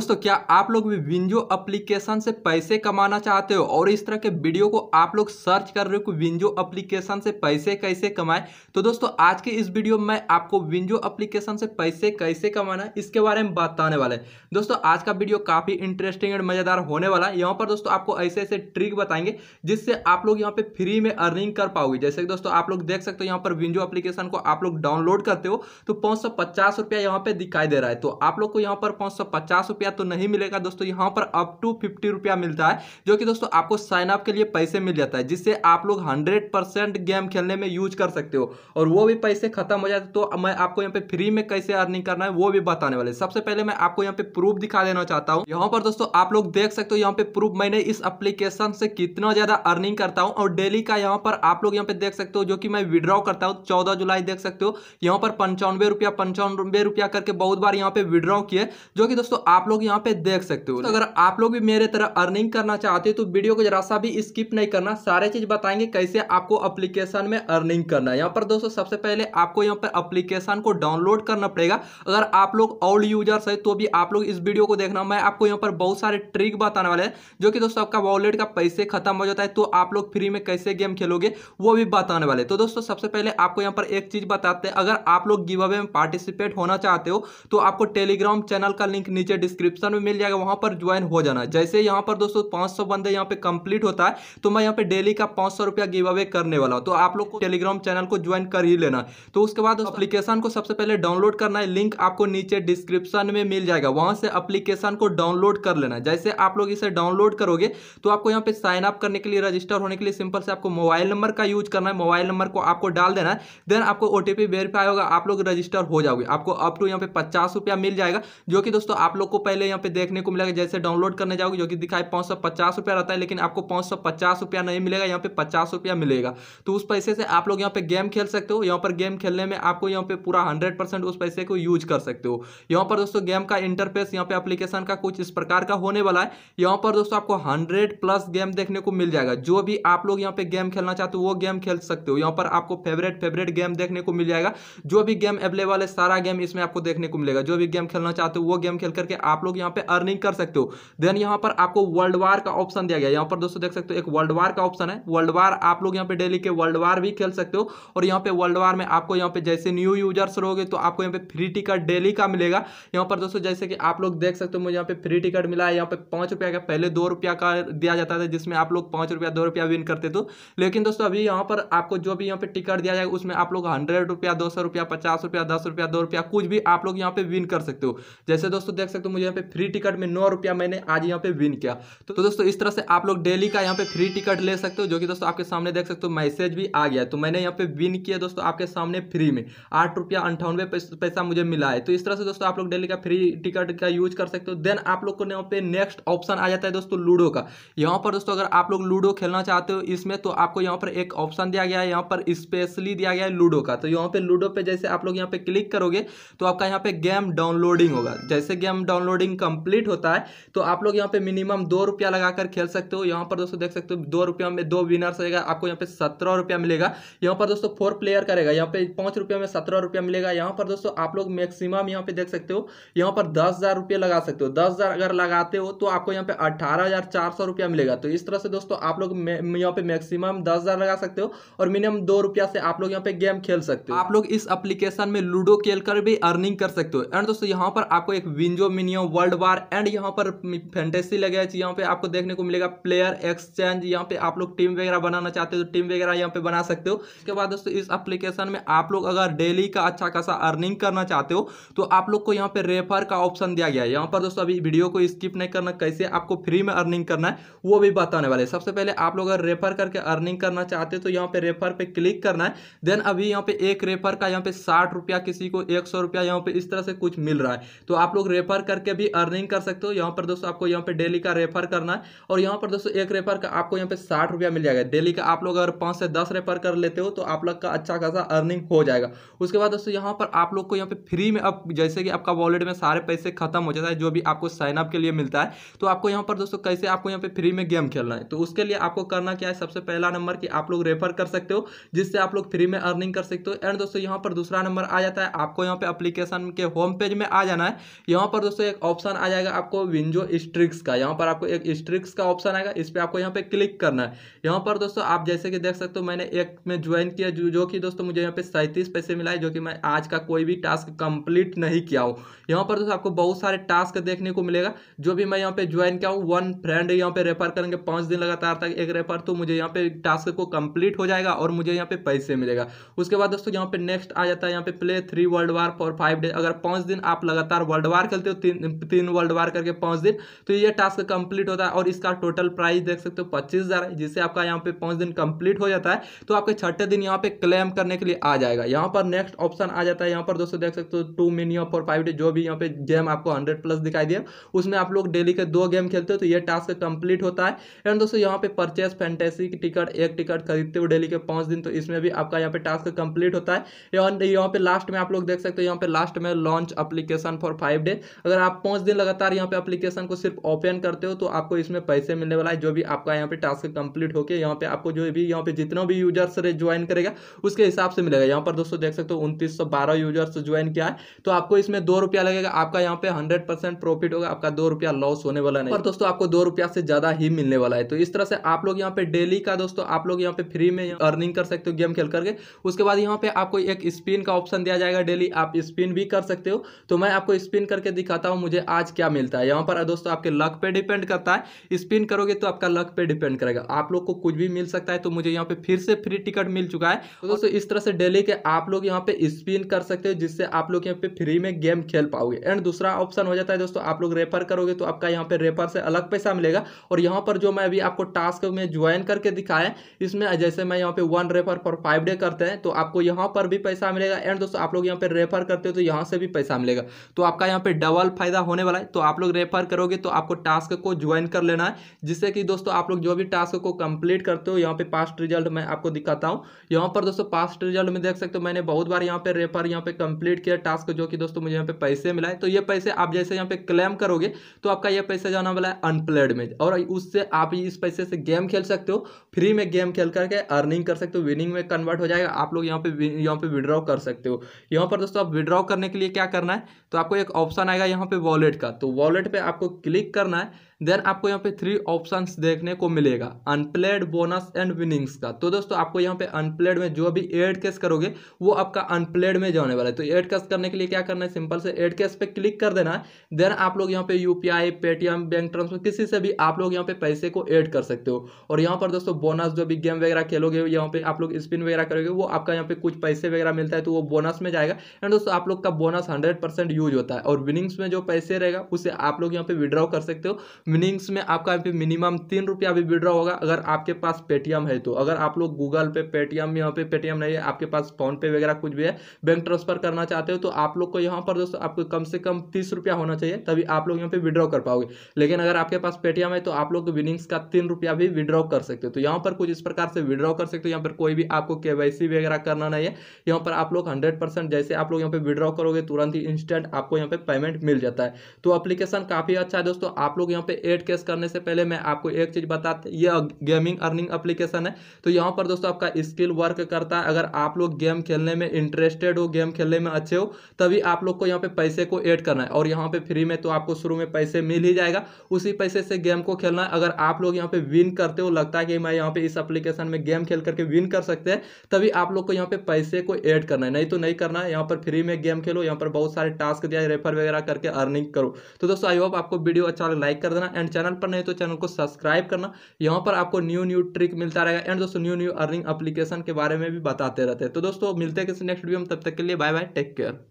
दोस्तों क्या आप लोग भी विंजो एप्लीकेशन से पैसे कमाना चाहते हो और इस तरह के वीडियो को आप लोग सर्च कर रहे हो कि विंजो एप्लीकेशन से पैसे कैसे कमाएं तो दोस्तों आज के इस वीडियो में आपको विंजो एप्लीकेशन से पैसे कैसे कमाना है इसके बारे में बताने वाले दोस्तों आज का वीडियो काफ़ी इंटरेस्टिंग एंड मज़ेदार होने वाला है यहाँ पर दोस्तों आपको ऐसे ऐसे ट्रिक बताएंगे जिससे आप लोग यहाँ पे फ्री में अर्निंग कर पाओगे जैसे कि दोस्तों आप लोग देख सकते हो यहाँ पर विंजो एप्लीकेशन को आप लोग डाउनलोड करते हो तो पाँच सौ यहाँ पे दिखाई दे रहा है तो आप लोग को यहाँ पर पाँच सौ मिलेगा तो नहीं मिलेगा दोस्तों यहाँ पर अप टू फिफ्टी रुपया मिलता है जो कि दोस्तों आपको साइन अप के लिए पैसे मिल जाता है जिससे आप लोग हंड्रेड परसेंट गेम खेलने में यूज कर सकते हो और वो भी पैसे खत्म हो जाते तो मैं आपको यहाँ पे फ्री में कैसे अर्निंग करना है वो भी बताने वाले सबसे पहले मैं आपको यहाँ पे प्रूफ दिखा देना चाहता हूँ यहाँ पर दोस्तों आप लोग देख सकते हो यहाँ पे प्रूफ मैंने इस अप्लीकेशन से कितना ज्यादा अर्निंग करता हूँ और डेली का यहाँ पर आप लोग यहाँ पे देख सकते हो जो कि मैं विड्रॉ करता हूँ चौदह जुलाई देख सकते हो यहाँ पर पंचानवे रुपया पंचानवे रुपया करके बहुत बार यहाँ पे विड्रॉ किए जो कि दोस्तों आप लोग लोग यहाँ पे देख सकते हो तो, तो अगर आप लोग भी मेरे तरह अर्निंग करना चाहते हो तो वीडियो को जरा सा भी स्किप नहीं करना सारे चीज बताएंगे कैसे आपको अप्लीकेशन में अर्निंग करना है यहाँ पर दोस्तों सबसे पहले आपको यहाँ पर अप्लीकेशन को डाउनलोड करना पड़ेगा अगर आप लोग ओल्ड यूजर्स है तो भी आप लोग इस वीडियो को देखना मैं आपको यहाँ पर बहुत सारे ट्रिक बताने वाले हैं जो कि दोस्तों आपका वॉलेट का पैसे खत्म हो जाता है तो आप लोग फ्री में कैसे गेम खेलोगे वो भी बताने वाले तो दोस्तों सबसे पहले आपको यहाँ पर एक चीज बताते हैं अगर आप लोग गिव अवे में पार्टिसिपेट होना चाहते हो तो आपको टेलीग्राम चैनल का लिंक नीचे डिस्क्रिप डिस्क्रिप्शन में मिल जाएगा वहां पर ज्वाइन हो जाना जैसे यहां पर दोस्तों पांच सौ बंदे यहाँ पे कंप्लीट होता है तो मैं यहाँ पे डेली का पांच सौ रुपया गिव अवे करने वाला हूं तो आप लोग को टेलीग्राम चैनल को ज्वाइन कर ही लेना तो उसके बाद अप्लीकेशन को सबसे पहले डाउनलोड करना है लिंक आपको नीचे डिस्क्रिप्शन में मिल जाएगा वहां से अप्लीकेशन को डाउनलोड कर लेना जैसे आप लोग इसे डाउनलोड करोगे तो आपको यहाँ पे साइन अप करने के लिए रजिस्टर होने के लिए सिंपल से आपको मोबाइल नंबर का यूज करना है मोबाइल नंबर को आपको डाल देना है देन आपको ओटीपी वेरीफाई होगा आप लोग रजिस्टर हो जाओगे आपको अप टू यहाँ पे पचास रुपया मिल जाएगा जो कि दोस्तों आप लोग को पहले यहाँ पे देखने को मिलेगा जैसे डाउनलोड करने जाओगे जो कि दिखाई पाँच सौ पचास रुपया रहता है लेकिन आपको पाँच सौ पचास रुपया नहीं मिलेगा यहाँ पे पचास रुपया मिलेगा तो उस पैसे से आप लोग यहाँ पे गेम खेल सकते हो यहाँ पर गेम खेलने में आपको यहाँ पे पूरा हंड्रेड परसेंट उस पैसे को यूज कर सकते हो यहाँ पर दोस्तों गेम का इंटरफेस यहाँ पे अप्लीकेशन का कुछ इस प्रकार का होने वाला है यहाँ पर दोस्तों आपको हंड्रेड प्लस गेम देखने को मिल जाएगा जो भी आप लोग यहाँ पे गेम खेलना चाहते हो वो गेम खेल सकते हो यहाँ पर आपको फेवरेट फेवरेट गेम देखने को मिल जाएगा जो भी गेम अवेलेबल है सारा गेम इसमें आपको देखने को मिलेगा जो भी गेम खेलना चाहते हो वो गेम खेल करके आप आप लोग यहाँ पे अर्निंग कर सकते हो देन यहाँ पर आपको वर्ल्ड वार का ऑप्शन दिया गया यहाँ पर दोस्तों देख सकते हो एक वर्ल्ड वार का ऑप्शन है वर्ल्ड वार आप लोग यहाँ पे डेली के वर्ल्ड वार भी खेल सकते हो और यहाँ पे वर्ल्ड वार में आपको यहाँ पे जैसे न्यू यूजर्स रहोगे तो आपको यहाँ पे फ्री टिकट डेली का मिलेगा यहाँ पर दोस्तों जैसे कि आप लोग देख सकते हो मुझे यहाँ पे फ्री टिकट मिला है यहाँ पे पाँच रुपया का पहले दो रुपया का दिया जाता था जिसमें आप लोग पाँच रुपया दो रुपया विन करते थे लेकिन दोस्तों अभी यहाँ पर आपको जो भी यहाँ पे टिकट दिया जाएगा उसमें आप लोग हंड्रेड रुपया दो सौ रुपया पचास रुपया दस रुपया दो रुपया कुछ भी आप लोग यहाँ पे विन कर सकते हो जैसे दोस्तों देख सकते हो मुझे यहाँ पे फ्री टिकट में नौ रुपया मैंने आज यहाँ पे विन किया तो, तो दोस्तों इस तरह से आप लोग डेली का यहाँ पे फ्री टिकट ले सकते हो जो कि दोस्तों आपके सामने देख सकते हो मैसेज भी आ गया तो मैंने यहाँ पे विन किया दोस्तों आपके सामने फ्री में आठ रुपया अंठानवे पैसा मुझे मिला है तो इस तरह से दोस्तों आप लोग डेली का फ्री टिकट का यूज कर सकते हो देन आप लोग को यहाँ पे नेक्स्ट ऑप्शन आ जाता है दोस्तों लूडो का यहाँ पर दोस्तों अगर आप लोग लूडो खेलना चाहते हो इसमें तो आपको यहाँ पर एक ऑप्शन दिया गया है यहाँ पर स्पेशली दिया गया है लूडो का तो यहाँ पे लूडो पे जैसे आप लोग यहाँ पे क्लिक करोगे तो आपका यहाँ पे गेम डाउनलोडिंग होगा जैसे गेम डाउनलोड होर्डिंग कंप्लीट होता है तो आप लोग यहाँ पे मिनिमम दो रुपया लगाकर खेल सकते हो यहाँ पर दोस्तों देख सकते हो दो रुपया में दो विनर्स रहेगा आपको यहाँ पे सत्रह रुपया मिलेगा यहाँ पर दोस्तों फोर प्लेयर करेगा यहाँ पे पांच रुपया में सत्रह रुपया मिलेगा यहाँ पर दोस्तों आप लोग मैक्सिमम यहाँ पे देख सकते हो यहाँ पर दस हजार रुपये लगा सकते हो दस हजार अगर लगाते हो तो आपको यहाँ पे अठारह हजार चार सौ रुपया मिलेगा तो इस तरह से दोस्तों आप लोग यहाँ पे मैक्सिमम दस हजार लगा सकते हो और मिनिमम दो रुपया से आप लोग यहाँ पे गेम खेल सकते हो आप लोग इस एप्लीकेशन में लूडो खेल कर भी अर्निंग कर सकते हो एंड दोस्तों यहाँ पर आपको एक विंजो मिनियो वर्ल्ड वार एंड यहाँ पर फैंटेसी लगे यहाँ पे आपको देखने को मिलेगा प्लेयर एक्सचेंज यहाँ पे आप लोग टीम वगैरह बनाना चाहते हो तो टीम वगैरह यहाँ पे बना सकते हो उसके बाद दोस्तों इस एप्लीकेशन में आप लोग अगर डेली का अच्छा खासा अर्निंग करना चाहते हो तो आप लोग को यहाँ पे रेफर का ऑप्शन दिया गया है यहाँ पर दोस्तों अभी वीडियो को स्किप नहीं करना कैसे आपको फ्री में अर्निंग करना है वो भी बताने वाले सबसे पहले आप लोग अगर रेफर करके अर्निंग करना चाहते हो तो यहाँ पे रेफर पे क्लिक करना है देन अभी यहाँ पे एक रेफर का यहाँ पे साठ रुपया किसी को एक सौ रुपया यहाँ पे इस तरह से कुछ मिल रहा है तो आप लोग रेफर करके भी अर्निंग कर सकते हो यहाँ पर दोस्तों आपको यहाँ पे डेली का रेफर करना है और यहाँ पर दोस्तों एक रेफर का आपको यहाँ पे साठ रुपया मिल जाएगा डेली का आप लोग अगर पाँच से दस रेफर कर लेते हो तो आप लोग का अच्छा खासा अर्निंग हो जाएगा उसके बाद दोस्तों यहाँ पर आप लोग को यहाँ पे फ्री में अब जैसे कि आपका वॉलेट में सारे पैसे खत्म हो जाता है जो भी आपको साइनअप के लिए मिलता है तो आपको यहाँ पर दोस्तों कैसे आपको यहाँ पे फ्री में गेम खेलना है तो उसके लिए आपको करना क्या है सबसे पहला नंबर कि आप लोग रेफर कर सकते हो जिससे आप लोग फ्री में अर्निंग कर सकते हो एंड दोस्तों यहाँ पर दूसरा नंबर आ जाता है आपको यहाँ पे अप्लीकेशन के होम पेज में आ जाना है यहाँ पर दोस्तों एक ऑप्शन आ जाएगा आपको विंजो स्ट्रिक्स का यहाँ पर आपको एक स्ट्रिक्स का ऑप्शन आएगा इस पर आपको यहाँ पे क्लिक करना है यहाँ पर दोस्तों आप जैसे कि देख सकते हो मैंने एक में ज्वाइन किया जो, जो कि दोस्तों मुझे यहाँ पे सैंतीस पैसे मिला है जो कि मैं आज का कोई भी टास्क कंप्लीट नहीं किया हूँ यहाँ पर दोस्तों आपको बहुत सारे टास्क देखने को मिलेगा जो भी मैं यहाँ पे ज्वाइन किया हूँ वन फ्रेंड यहाँ पे रेफर करेंगे पाँच दिन लगातार तक एक रेफर तो मुझे यहाँ पे टास्क को कम्प्लीट हो जाएगा और मुझे यहाँ पे पैसे मिलेगा उसके बाद दोस्तों यहाँ पे नेक्स्ट आ जाता है यहाँ पे play three world war for five day अगर पाँच दिन आप लगातार वर्ल्ड वार खेलते हो तीन तीन वर्ल्ड वार करके पाँच दिन तो ये टास्क कंप्लीट होता है और इसका टोटल प्राइस देख सकते हो पच्चीस हज़ार है जिससे आपका यहाँ पे पाँच दिन कंप्लीट हो जाता है तो आपके छठे दिन यहाँ पे क्लेम करने के लिए आ जाएगा यहाँ पर नेक्स्ट ऑप्शन आ जाता है यहाँ पर दोस्तों देख सकते हो two minimum for five day जो भी यहाँ पे गेम आपको हंड्रेड प्लस दिखाई दिया उसमें आप लोग डेली के दो गेम खेलते हो तो ये टास्क कंप्लीट होता है एंड दोस्तों यहाँ पे परचेस फैंटेसी की टिकट एक टिकट खरीदते हो डेली के पाँच दिन तो इसमें भी आपका यहाँ पे टास्क कंप्लीट होता है यहाँ पे लास्ट में आप लोग देख सकते हो यहाँ पे लास्ट में launch application for five day अगर आप पांच पाँच दिन लगातार यहाँ पे एप्लीकेशन को सिर्फ ओपन करते हो तो आपको इसमें पैसे मिलने वाला है जो भी आपका यहाँ पे टास्क कंप्लीट होकर यहाँ पे आपको जो भी यहाँ पे जितना भी यूजर्स ज्वाइन करेगा उसके हिसाब से मिलेगा यहाँ पर दोस्तों देख सकते हो उनतीस यूजर्स ज्वाइन किया है तो आपको इसमें दो लगेगा आपका यहाँ पे हंड्रेड परसेंट प्रॉफिट होगा आपका दो रुपया लॉस होने वाला नहीं और दोस्तों आपको दो रुपया से ज्यादा ही मिलने वाला है तो इस तरह से आप लोग यहाँ पे डेली का दोस्तों आप लोग यहाँ पे फ्री में अर्निंग कर सकते हो गेम खेल करके उसके बाद यहाँ पे आपको एक स्पिन का ऑप्शन दिया जाएगा डेली आप स्पिन भी कर सकते हो तो मैं आपको स्पिन करके दिखाता हूँ मुझे आज क्या मिलता है यहाँ पर दोस्तों आपके लक पे डिपेंड करता है स्पिन करोगे तो आपका लक पे डिपेंड करेगा आप लोग को कुछ भी मिल सकता है तो मुझे यहाँ पे फिर से फ्री टिकट मिल चुका है तो दोस्तों इस तरह से डेली के आप लोग यहाँ पे स्पिन कर सकते हो जिससे आप लोग यहाँ पे फ्री में गेम खेल पाओगे एंड दूसरा ऑप्शन हो जाता है दोस्तों आप लोग रेफर करोगे तो आपका यहाँ पे रेफर से अलग पैसा मिलेगा और यहाँ पर जो मैं अभी आपको टास्क में ज्वाइन करके दिखाया इसमें जैसे मैं यहाँ पे one refer for five day करते हैं तो आपको यहाँ पर भी पैसा मिलेगा एंड दोस्तों आप लोग यहाँ पे रेफर करते हो तो यहाँ से भी पैसा मिलेगा तो आपका यहाँ पे डबल फायदा फायदा होने वाला है तो आप लोग रेफर करोगे तो आपको टास्क को ज्वाइन कर लेना है जिससे कि दोस्तों आप लोग जो भी टास्क को कंप्लीट करते हो यहाँ पे पास्ट रिजल्ट मैं आपको दिखाता हूँ यहाँ पर दोस्तों पास्ट रिजल्ट में देख सकते हो मैंने बहुत बार यहाँ पे रेफर यहाँ पे कंप्लीट किया टास्क जो कि दोस्तों मुझे यहाँ पे पैसे मिला है तो ये पैसे आप जैसे यहाँ पे क्लेम करोगे तो आपका यह पैसा जाना वाला है अनप्लेड में और उससे आप इस पैसे से गेम खेल सकते हो फ्री में गेम खेल करके अर्निंग कर सकते हो विनिंग में कन्वर्ट हो जाएगा आप लोग यहाँ पे यहाँ पे विड्रॉ कर सकते हो यहाँ पर दोस्तों आप विड्रॉ करने के लिए क्या करना है तो आपको एक ऑप्शन आएगा यहाँ पे वॉलेट का तो वॉलेट पे आपको क्लिक करना है देन आपको यहाँ पे थ्री ऑप्शन देखने को मिलेगा अनप्लेड बोनस एंड विनिंग्स का तो दोस्तों आपको यहाँ पे अनप्लेड में जो भी एड केस करोगे वो आपका अनप्लेड में जाने वाला है तो एड केस करने के लिए क्या करना है सिंपल से एड केस पे क्लिक कर देना है देन आप लोग यहाँ पे यूपीआई पेटीएम बैंक ट्रांसफर किसी से भी आप लोग यहाँ पे पैसे को एड कर सकते हो और यहाँ पर दोस्तों बोनस जो भी गेम वगैरह खेलोगे यहाँ पे आप लोग स्पिन वगैरह करोगे वो आपका यहाँ पे कुछ पैसे वगैरह मिलता है तो वो बोनस में जाएगा एंड दोस्तों आप लोग का बोनस हंड्रेड यूज होता है और विनिंग्स में जो पैसे रहेगा उसे आप लोग यहाँ पे विड्रॉ कर सकते हो मीनिंग्स में आपका यहाँ पे मिनिमम तीन रुपया भी विड्रॉ होगा अगर आपके पास पेटीएम है तो अगर आप लोग गूगल पे पेटीएम यहाँ पे पेटीएम नहीं है आपके पास फोनपे वगैरह कुछ भी है बैंक ट्रांसफर करना चाहते हो तो आप लोग को यहाँ पर दोस्तों आपको कम से कम तीस रुपया होना चाहिए तभी आप लोग यहाँ पे विड्रॉ कर पाओगे लेकिन अगर आपके पास पेटीएम है तो आप लोग विनिंग्स का तीन रुपया भी विड्रॉ कर सकते हो तो यहाँ पर कुछ इस प्रकार से विड्रॉ कर सकते हो यहाँ पर कोई भी आपको के वगैरह करना नहीं है यहाँ पर आप लोग हंड्रेड जैसे आप लोग यहाँ पे विड्रॉ करोगे तुरंत ही इंस्टेंट आपको यहाँ पे पेमेंट मिल जाता है तो अप्लीकेशन काफ़ी अच्छा है दोस्तों आप लोग यहाँ पे एड केस करने से पहले मैं आपको एक चीज़ बता ये गेमिंग अर्निंग एप्लीकेशन है तो यहाँ पर दोस्तों आपका स्किल वर्क करता है अगर आप लोग गेम खेलने में इंटरेस्टेड हो गेम खेलने में अच्छे हो तभी आप लोग को यहाँ पे पैसे को ऐड करना है और यहाँ पे फ्री में तो आपको शुरू में पैसे मिल ही जाएगा उसी पैसे से गेम को खेलना है अगर आप लोग यहाँ पे विन करते हो लगता है कि मैं यहाँ पे इस एप्लीकेशन में गेम खेल करके विन कर सकते हैं तभी आप लोग को यहाँ पे पैसे को ऐड करना है नहीं तो नहीं करना है यहाँ पर फ्री में गेम खेलो यहाँ पर बहुत सारे टास्क दिया रेफर वगैरह करके अर्निंग करो तो दोस्तों आई होप आपको वीडियो अच्छा लाइक कर देना करना एंड चैनल पर नहीं तो चैनल को सब्सक्राइब करना यहाँ पर आपको न्यू न्यू ट्रिक मिलता रहेगा एंड दोस्तों न्यू न्यू अर्निंग अपलीकेशन के बारे में भी बताते रहते हैं तो दोस्तों मिलते हैं किसी नेक्स्ट वीडियो में तब तक के लिए बाय बाय टेक केयर